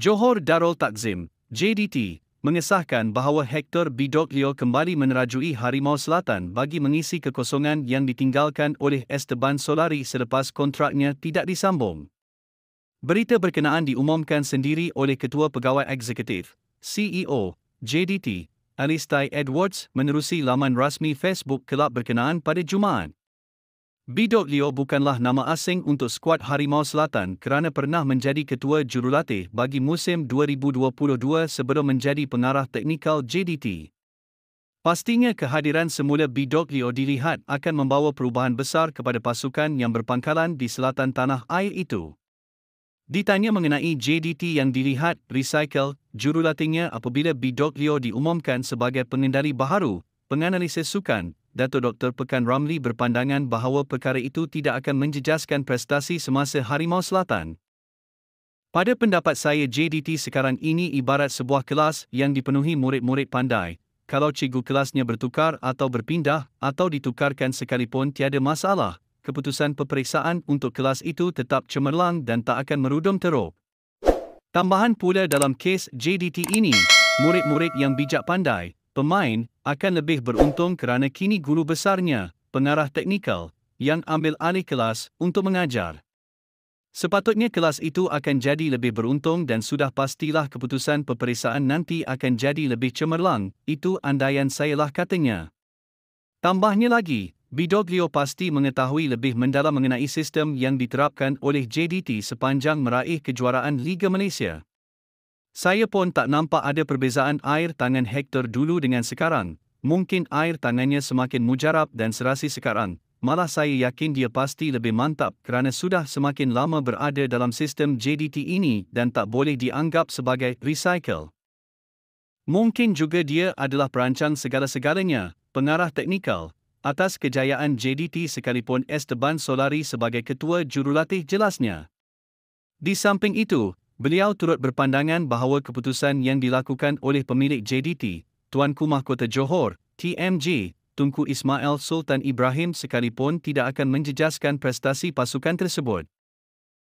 Johor Darul Takzim, JDT, mengesahkan bahawa Hector Bidoglio kembali menerajui Harimau Selatan bagi mengisi kekosongan yang ditinggalkan oleh Esteban Solari selepas kontraknya tidak disambung. Berita berkenaan diumumkan sendiri oleh Ketua Pegawai Eksekutif, CEO, JDT, Alistair Edwards menerusi laman rasmi Facebook kelab berkenaan pada Jumaat. Bidoglio bukanlah nama asing untuk skuad Harimau Selatan kerana pernah menjadi ketua jurulatih bagi musim 2022 sebelum menjadi pengarah teknikal JDT. Pastinya kehadiran semula Bidoglio dilihat akan membawa perubahan besar kepada pasukan yang berpangkalan di selatan tanah air itu. Ditanya mengenai JDT yang dilihat recycle jurulatihnya apabila Bidoglio diumumkan sebagai pengendali baharu, penganalisis sukan Dato' Dr. Pekan Ramli berpandangan bahawa perkara itu tidak akan menjejaskan prestasi semasa Harimau Selatan. Pada pendapat saya JDT sekarang ini ibarat sebuah kelas yang dipenuhi murid-murid pandai. Kalau cikgu kelasnya bertukar atau berpindah atau ditukarkan sekalipun tiada masalah, keputusan peperiksaan untuk kelas itu tetap cemerlang dan tak akan merudum teruk. Tambahan pula dalam kes JDT ini, murid-murid yang bijak pandai, pemain akan lebih beruntung kerana kini guru besarnya, pengarah teknikal, yang ambil alih kelas untuk mengajar. Sepatutnya kelas itu akan jadi lebih beruntung dan sudah pastilah keputusan peperiksaan nanti akan jadi lebih cemerlang, itu andaian saya lah katanya. Tambahnya lagi, Bidoglio pasti mengetahui lebih mendalam mengenai sistem yang diterapkan oleh JDT sepanjang meraih kejuaraan Liga Malaysia. Saya pun tak nampak ada perbezaan air tangan Hector dulu dengan sekarang. Mungkin air tangannya semakin mujarab dan serasi sekarang. Malah saya yakin dia pasti lebih mantap kerana sudah semakin lama berada dalam sistem JDT ini dan tak boleh dianggap sebagai recycle. Mungkin juga dia adalah perancang segala-segalanya, pengarah teknikal. Atas kejayaan JDT sekalipun Esteban Solari sebagai ketua jurulatih jelasnya. Di samping itu, Beliau turut berpandangan bahawa keputusan yang dilakukan oleh pemilik JDT, Tuanku Mahkota Johor, TMG, Tunku Ismail Sultan Ibrahim sekalipun tidak akan menjejaskan prestasi pasukan tersebut.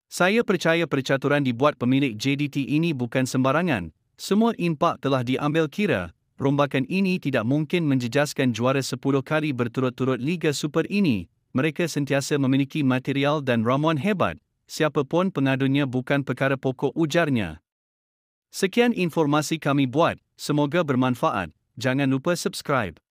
Saya percaya percaturan dibuat pemilik JDT ini bukan sembarangan. Semua impak telah diambil kira. Rombakan ini tidak mungkin menjejaskan juara 10 kali berturut-turut Liga Super ini. Mereka sentiasa memiliki material dan ramuan hebat, siapapun pengadunya bukan perkara pokok ujarnya. Sekian informasi kami buat, semoga bermanfaat. Jangan lupa subscribe.